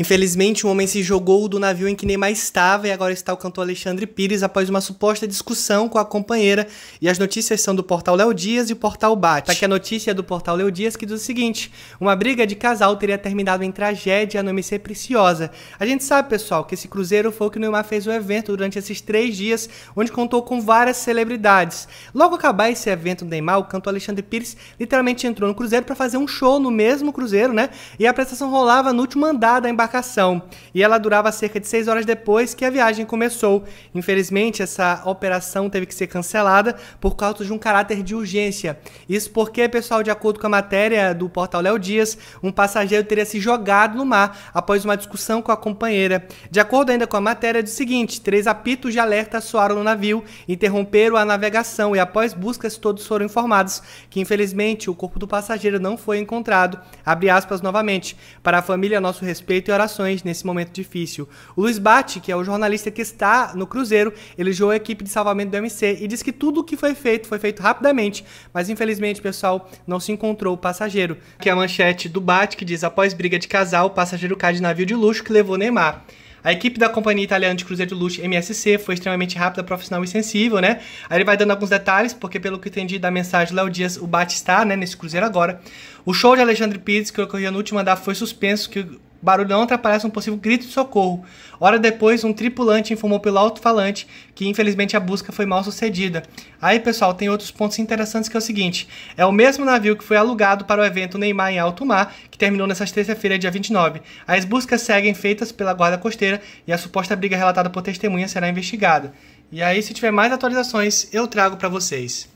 Infelizmente, um homem se jogou do navio em que Neymar estava e agora está o cantor Alexandre Pires após uma suposta discussão com a companheira. E as notícias são do portal Léo Dias e o portal Bate. Tá aqui a notícia é do portal Léo Dias que diz o seguinte: uma briga de casal teria terminado em tragédia no MC Preciosa. A gente sabe, pessoal, que esse cruzeiro foi o que Neymar fez um evento durante esses três dias, onde contou com várias celebridades. Logo acabar esse evento do Neymar, o cantor Alexandre Pires literalmente entrou no cruzeiro para fazer um show no mesmo cruzeiro, né? E a prestação rolava no último andar da embarcação embarcação e ela durava cerca de seis horas depois que a viagem começou. Infelizmente, essa operação teve que ser cancelada por causa de um caráter de urgência. Isso porque, pessoal, de acordo com a matéria do portal Léo Dias, um passageiro teria se jogado no mar após uma discussão com a companheira. De acordo ainda com a matéria, é o seguinte: três apitos de alerta soaram no navio, interromperam a navegação e, após buscas, todos foram informados que, infelizmente, o corpo do passageiro não foi encontrado. Abre aspas novamente. Para a família, nosso respeito e orações nesse momento difícil. O Luiz Bate, que é o jornalista que está no Cruzeiro, elogiou a equipe de salvamento do MC e diz que tudo o que foi feito foi feito rapidamente, mas infelizmente, pessoal, não se encontrou o passageiro. Que é a manchete do Bate que diz: após briga de casal, o passageiro cai de navio de luxo que levou Neymar. A equipe da Companhia Italiana de Cruzeiro de Luxo, MSC, foi extremamente rápida, profissional e sensível, né? Aí ele vai dando alguns detalhes, porque pelo que entendi da mensagem Léo Dias, o Bate está, né, nesse Cruzeiro agora. O show de Alexandre Pires, que ocorreu no último andar, foi suspenso, que barulho não atrapalhasse um possível grito de socorro. Hora depois, um tripulante informou pelo alto-falante que infelizmente a busca foi mal sucedida. Aí, pessoal, tem outros pontos interessantes que é o seguinte: é o mesmo navio que foi alugado para o evento Neymar em alto mar, que terminou nessa terça-feira, dia 29. As buscas seguem feitas pela guarda costeira e a suposta briga relatada por testemunha será investigada. E aí, se tiver mais atualizações, eu trago para vocês.